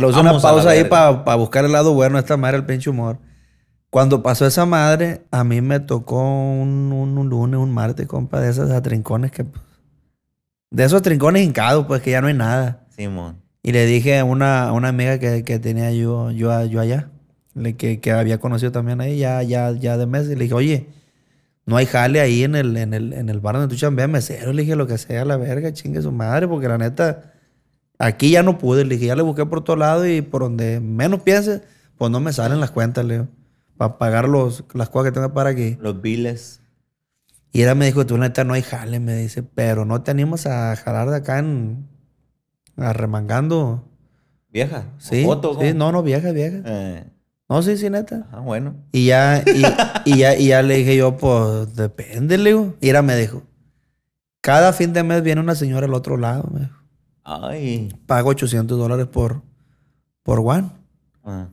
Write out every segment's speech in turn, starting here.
Lo una pausa ahí para buscar el lado bueno de esta madre, el pinche humor. Cuando pasó esa madre, a mí me tocó un, un, lunes, un martes, compa, de pues, esos atrincones que. De esos trincones hincados, pues que ya no hay nada. Simón. Y le dije a una, una amiga que, que, tenía yo, yo, yo allá, que, que, había conocido también ahí, ya, ya, ya de meses, y le dije, oye, no hay jale ahí en el, en el, en el bar donde tú chambeas mesero. Le dije, lo que sea, la verga, chingue su madre, porque la neta Aquí ya no pude, le dije, ya le busqué por otro lado y por donde menos piense, pues no me salen las cuentas, Leo. Para pagar los, las cosas que tengo para aquí. Los biles. Y era me dijo, tú neta no hay jale, me dice, pero no te animas a jalar de acá en. arremangando. ¿Vieja? Sí. sí. No, no, vieja, vieja. Eh. No, sí, sí, neta. Ah, bueno. Y ya, y, ya, y ya le dije yo, pues depende, Leo. Y era me dijo, cada fin de mes viene una señora al otro lado, me Ay. Pago 800 dólares por, por One. Ah.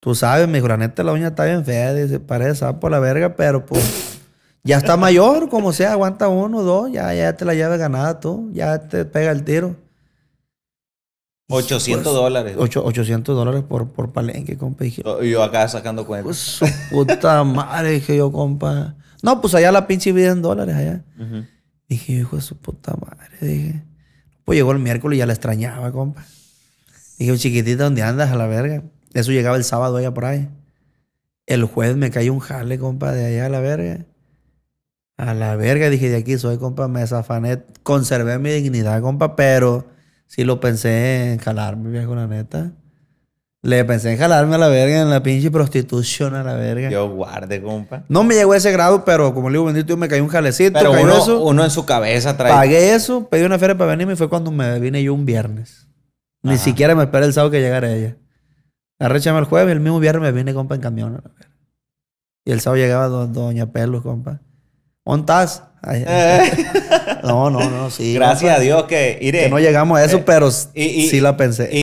Tú sabes, mi graneta la uña la está bien fea, dice, parece sapo por la verga, pero pues ya está mayor, como sea, aguanta uno, dos, ya, ya te la llevas ganada tú, ya te pega el tiro. 800 pues, dólares. 8, 800 dólares por, por palenque, compa. Oh, y yo acá sacando cuentas. Pues, su puta madre, dije yo, compa. No, pues allá la pinche vida en dólares, allá. Dije, hijo de su puta madre, dije. Pues llegó el miércoles y ya la extrañaba, compa. Dije, chiquitita, ¿dónde andas a la verga? Eso llegaba el sábado allá por ahí. El jueves me cayó un jale, compa, de allá a la verga. A la verga, dije, de aquí soy, compa, me zafané. Conservé mi dignidad, compa, pero sí lo pensé en jalarme, viejo, la neta. Le pensé en jalarme a la verga en la pinche prostitución a la verga. Yo guarde, compa. No me llegó a ese grado, pero como le digo, bendito, yo me caí un jalecito. Pero uno, en su cabeza trae. Pagué eso, pedí una feria para venirme y fue cuando me vine yo un viernes. Ni siquiera me esperé el sábado que llegara ella. Arrechame el jueves y el mismo viernes me vine, compa, en camión. Y el sábado llegaba Doña Pelos, compa. ¿Ontas? Eh. No, no, no, sí. Gracias a Dios que, que no llegamos a eso, eh, pero sí la pensé.